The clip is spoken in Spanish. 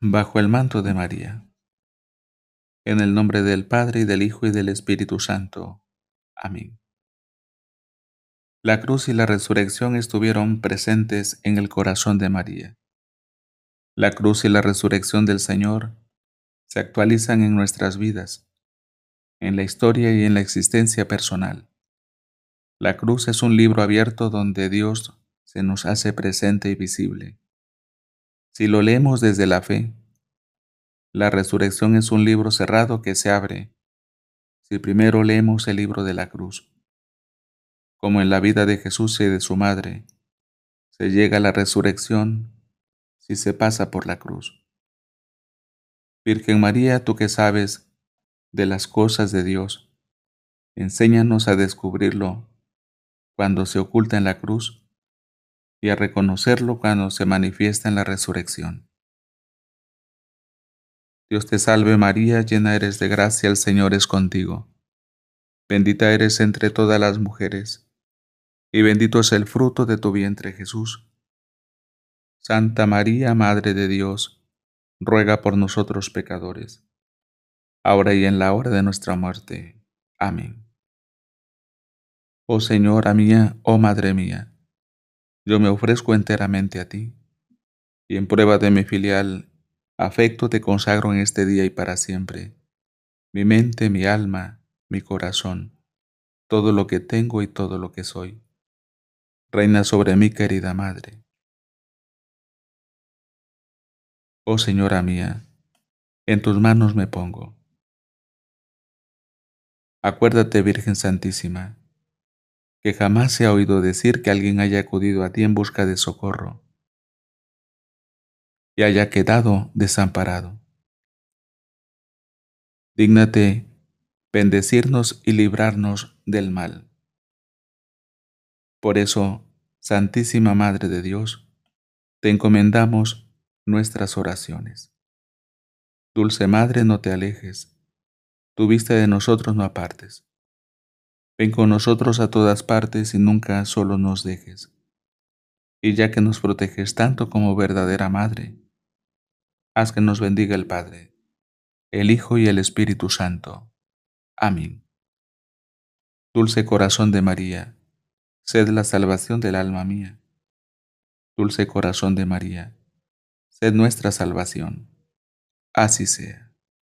bajo el manto de María. En el nombre del Padre, y del Hijo, y del Espíritu Santo. Amén. La cruz y la resurrección estuvieron presentes en el corazón de María. La cruz y la resurrección del Señor se actualizan en nuestras vidas, en la historia y en la existencia personal. La cruz es un libro abierto donde Dios se nos hace presente y visible. Si lo leemos desde la fe, la resurrección es un libro cerrado que se abre si primero leemos el libro de la cruz. Como en la vida de Jesús y de su madre, se llega a la resurrección si se pasa por la cruz. Virgen María, tú que sabes de las cosas de Dios, enséñanos a descubrirlo cuando se oculta en la cruz y a reconocerlo cuando se manifiesta en la resurrección. Dios te salve María, llena eres de gracia, el Señor es contigo. Bendita eres entre todas las mujeres, y bendito es el fruto de tu vientre Jesús. Santa María, Madre de Dios, ruega por nosotros pecadores, ahora y en la hora de nuestra muerte. Amén. Oh Señora mía, oh Madre mía, yo me ofrezco enteramente a ti, y en prueba de mi filial afecto te consagro en este día y para siempre, mi mente, mi alma, mi corazón, todo lo que tengo y todo lo que soy. Reina sobre mí, querida Madre. Oh Señora mía, en tus manos me pongo. Acuérdate, Virgen Santísima, que jamás se ha oído decir que alguien haya acudido a ti en busca de socorro y haya quedado desamparado. Dígnate bendecirnos y librarnos del mal. Por eso, Santísima Madre de Dios, te encomendamos nuestras oraciones. Dulce Madre, no te alejes, tu vista de nosotros no apartes. Ven con nosotros a todas partes y nunca solo nos dejes. Y ya que nos proteges tanto como verdadera Madre, haz que nos bendiga el Padre, el Hijo y el Espíritu Santo. Amén. Dulce corazón de María, sed la salvación del alma mía. Dulce corazón de María, sed nuestra salvación. Así sea.